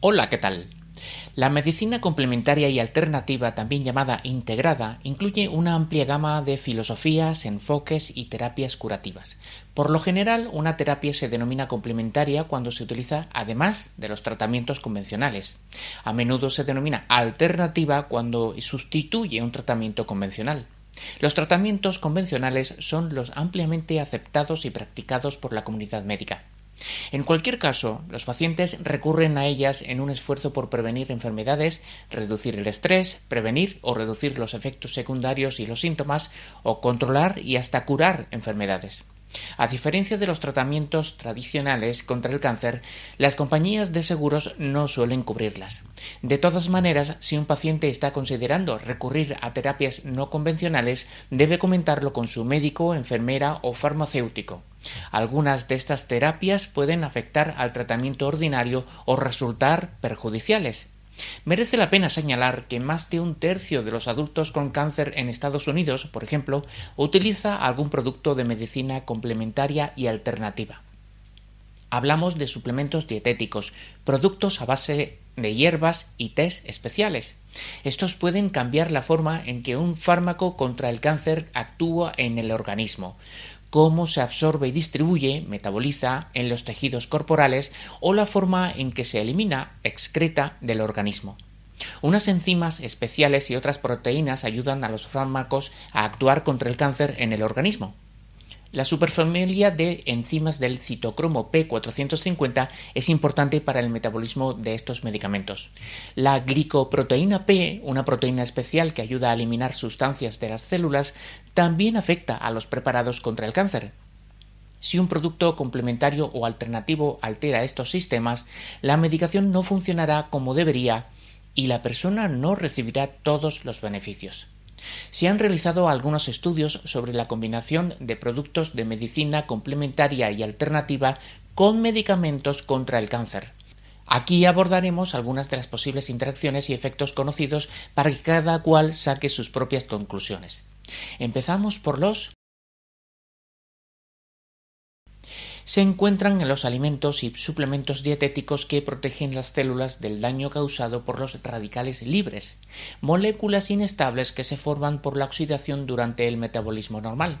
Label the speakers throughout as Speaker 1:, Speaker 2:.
Speaker 1: Hola, ¿qué tal? La medicina complementaria y alternativa, también llamada integrada, incluye una amplia gama de filosofías, enfoques y terapias curativas. Por lo general, una terapia se denomina complementaria cuando se utiliza además de los tratamientos convencionales. A menudo se denomina alternativa cuando sustituye un tratamiento convencional. Los tratamientos convencionales son los ampliamente aceptados y practicados por la comunidad médica. En cualquier caso, los pacientes recurren a ellas en un esfuerzo por prevenir enfermedades, reducir el estrés, prevenir o reducir los efectos secundarios y los síntomas, o controlar y hasta curar enfermedades. A diferencia de los tratamientos tradicionales contra el cáncer, las compañías de seguros no suelen cubrirlas. De todas maneras, si un paciente está considerando recurrir a terapias no convencionales, debe comentarlo con su médico, enfermera o farmacéutico. Algunas de estas terapias pueden afectar al tratamiento ordinario o resultar perjudiciales. Merece la pena señalar que más de un tercio de los adultos con cáncer en Estados Unidos, por ejemplo, utiliza algún producto de medicina complementaria y alternativa. Hablamos de suplementos dietéticos, productos a base de hierbas y test especiales. Estos pueden cambiar la forma en que un fármaco contra el cáncer actúa en el organismo cómo se absorbe y distribuye, metaboliza en los tejidos corporales o la forma en que se elimina, excreta del organismo. Unas enzimas especiales y otras proteínas ayudan a los fármacos a actuar contra el cáncer en el organismo. La superfamilia de enzimas del citocromo P450 es importante para el metabolismo de estos medicamentos. La glicoproteína P, una proteína especial que ayuda a eliminar sustancias de las células, también afecta a los preparados contra el cáncer. Si un producto complementario o alternativo altera estos sistemas, la medicación no funcionará como debería y la persona no recibirá todos los beneficios. Se han realizado algunos estudios sobre la combinación de productos de medicina complementaria y alternativa con medicamentos contra el cáncer. Aquí abordaremos algunas de las posibles interacciones y efectos conocidos para que cada cual saque sus propias conclusiones. Empezamos por los se encuentran en los alimentos y suplementos dietéticos que protegen las células del daño causado por los radicales libres, moléculas inestables que se forman por la oxidación durante el metabolismo normal.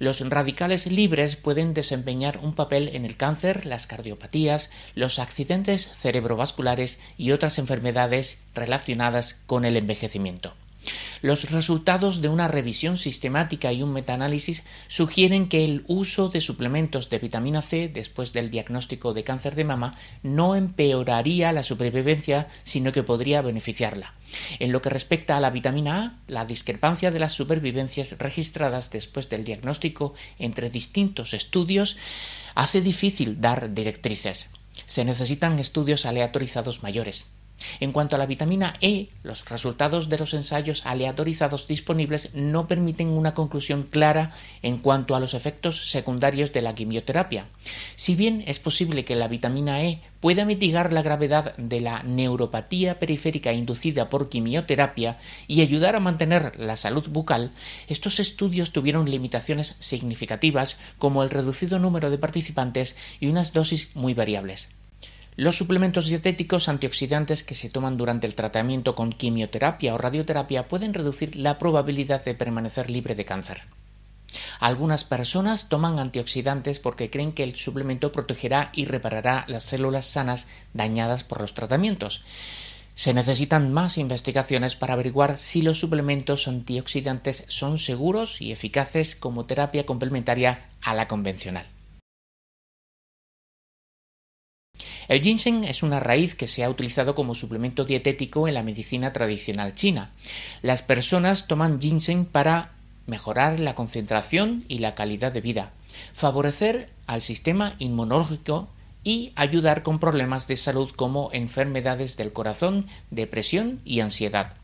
Speaker 1: Los radicales libres pueden desempeñar un papel en el cáncer, las cardiopatías, los accidentes cerebrovasculares y otras enfermedades relacionadas con el envejecimiento. Los resultados de una revisión sistemática y un metaanálisis sugieren que el uso de suplementos de vitamina C después del diagnóstico de cáncer de mama no empeoraría la supervivencia, sino que podría beneficiarla. En lo que respecta a la vitamina A, la discrepancia de las supervivencias registradas después del diagnóstico entre distintos estudios hace difícil dar directrices. Se necesitan estudios aleatorizados mayores. En cuanto a la vitamina E, los resultados de los ensayos aleatorizados disponibles no permiten una conclusión clara en cuanto a los efectos secundarios de la quimioterapia. Si bien es posible que la vitamina E pueda mitigar la gravedad de la neuropatía periférica inducida por quimioterapia y ayudar a mantener la salud bucal, estos estudios tuvieron limitaciones significativas como el reducido número de participantes y unas dosis muy variables. Los suplementos dietéticos antioxidantes que se toman durante el tratamiento con quimioterapia o radioterapia pueden reducir la probabilidad de permanecer libre de cáncer. Algunas personas toman antioxidantes porque creen que el suplemento protegerá y reparará las células sanas dañadas por los tratamientos. Se necesitan más investigaciones para averiguar si los suplementos antioxidantes son seguros y eficaces como terapia complementaria a la convencional. El ginseng es una raíz que se ha utilizado como suplemento dietético en la medicina tradicional china. Las personas toman ginseng para mejorar la concentración y la calidad de vida, favorecer al sistema inmunológico y ayudar con problemas de salud como enfermedades del corazón, depresión y ansiedad.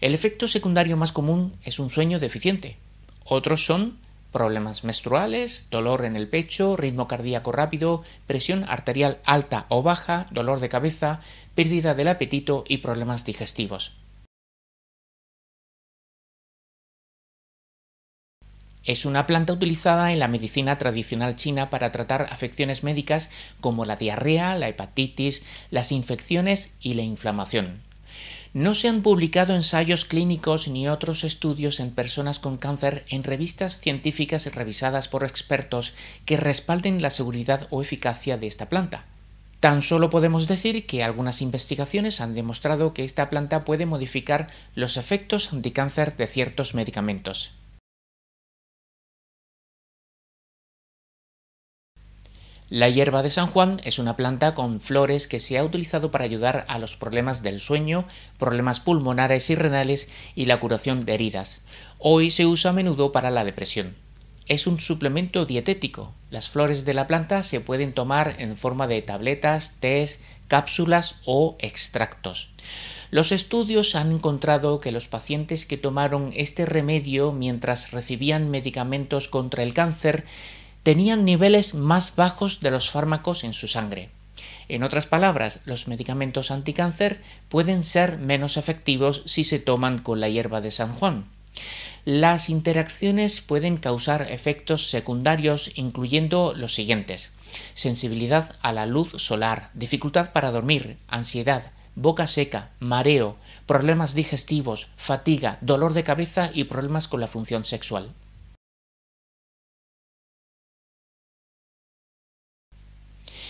Speaker 1: El efecto secundario más común es un sueño deficiente. Otros son problemas menstruales, dolor en el pecho, ritmo cardíaco rápido, presión arterial alta o baja, dolor de cabeza, pérdida del apetito y problemas digestivos. Es una planta utilizada en la medicina tradicional china para tratar afecciones médicas como la diarrea, la hepatitis, las infecciones y la inflamación. No se han publicado ensayos clínicos ni otros estudios en personas con cáncer en revistas científicas revisadas por expertos que respalden la seguridad o eficacia de esta planta. Tan solo podemos decir que algunas investigaciones han demostrado que esta planta puede modificar los efectos anticáncer de ciertos medicamentos. La hierba de San Juan es una planta con flores que se ha utilizado para ayudar a los problemas del sueño, problemas pulmonares y renales y la curación de heridas. Hoy se usa a menudo para la depresión. Es un suplemento dietético. Las flores de la planta se pueden tomar en forma de tabletas, tés, cápsulas o extractos. Los estudios han encontrado que los pacientes que tomaron este remedio mientras recibían medicamentos contra el cáncer tenían niveles más bajos de los fármacos en su sangre. En otras palabras, los medicamentos anticáncer pueden ser menos efectivos si se toman con la hierba de San Juan. Las interacciones pueden causar efectos secundarios incluyendo los siguientes sensibilidad a la luz solar, dificultad para dormir, ansiedad, boca seca, mareo, problemas digestivos, fatiga, dolor de cabeza y problemas con la función sexual.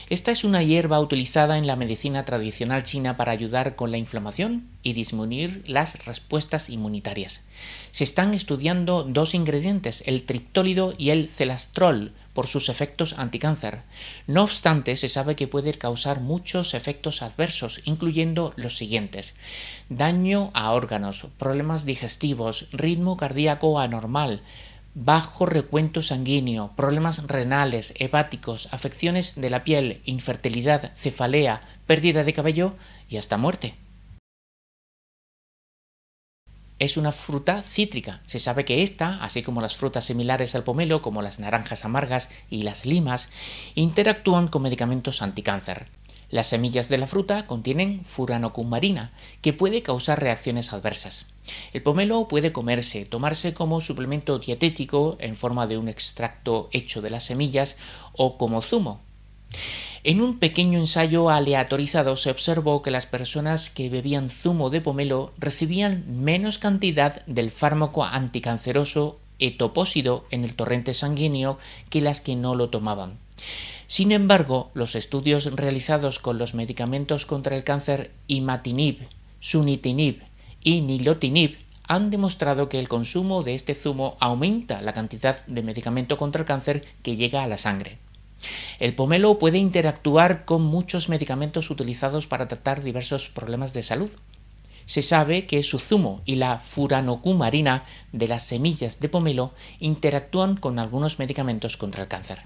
Speaker 1: Esta es una hierba utilizada en la medicina tradicional china para ayudar con la inflamación y disminuir las respuestas inmunitarias. Se están estudiando dos ingredientes, el triptólido y el celastrol, por sus efectos anticáncer. No obstante, se sabe que puede causar muchos efectos adversos, incluyendo los siguientes: daño a órganos, problemas digestivos, ritmo cardíaco anormal, bajo recuento sanguíneo, problemas renales, hepáticos, afecciones de la piel, infertilidad, cefalea, pérdida de cabello y hasta muerte. Es una fruta cítrica. Se sabe que esta, así como las frutas similares al pomelo, como las naranjas amargas y las limas, interactúan con medicamentos anticáncer. Las semillas de la fruta contienen furanocumarina, que puede causar reacciones adversas. El pomelo puede comerse, tomarse como suplemento dietético en forma de un extracto hecho de las semillas o como zumo. En un pequeño ensayo aleatorizado se observó que las personas que bebían zumo de pomelo recibían menos cantidad del fármaco anticanceroso etopósido en el torrente sanguíneo que las que no lo tomaban. Sin embargo, los estudios realizados con los medicamentos contra el cáncer imatinib, sunitinib y nilotinib han demostrado que el consumo de este zumo aumenta la cantidad de medicamento contra el cáncer que llega a la sangre. El pomelo puede interactuar con muchos medicamentos utilizados para tratar diversos problemas de salud. Se sabe que su zumo y la furanocumarina de las semillas de pomelo interactúan con algunos medicamentos contra el cáncer.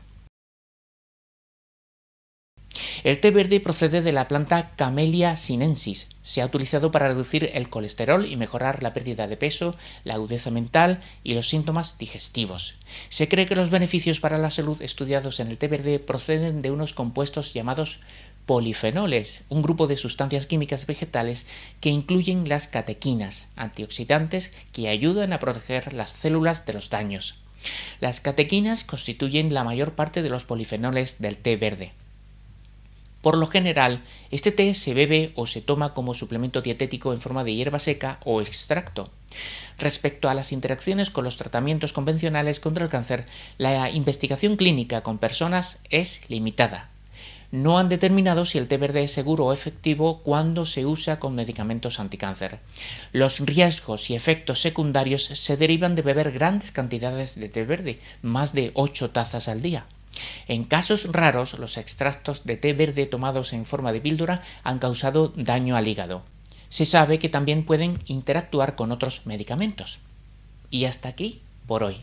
Speaker 1: El té verde procede de la planta Camellia sinensis. Se ha utilizado para reducir el colesterol y mejorar la pérdida de peso, la agudeza mental y los síntomas digestivos. Se cree que los beneficios para la salud estudiados en el té verde proceden de unos compuestos llamados polifenoles, un grupo de sustancias químicas vegetales que incluyen las catequinas, antioxidantes que ayudan a proteger las células de los daños. Las catequinas constituyen la mayor parte de los polifenoles del té verde. Por lo general, este té se bebe o se toma como suplemento dietético en forma de hierba seca o extracto. Respecto a las interacciones con los tratamientos convencionales contra el cáncer, la investigación clínica con personas es limitada. No han determinado si el té verde es seguro o efectivo cuando se usa con medicamentos anticáncer. Los riesgos y efectos secundarios se derivan de beber grandes cantidades de té verde, más de 8 tazas al día. En casos raros, los extractos de té verde tomados en forma de píldora han causado daño al hígado. Se sabe que también pueden interactuar con otros medicamentos. Y hasta aquí por hoy.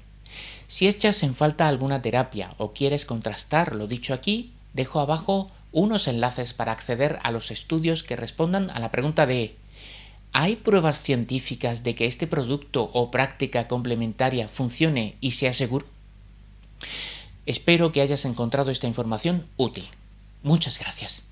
Speaker 1: Si echas en falta alguna terapia o quieres contrastar lo dicho aquí, dejo abajo unos enlaces para acceder a los estudios que respondan a la pregunta de ¿Hay pruebas científicas de que este producto o práctica complementaria funcione y sea seguro? Espero que hayas encontrado esta información útil. Muchas gracias.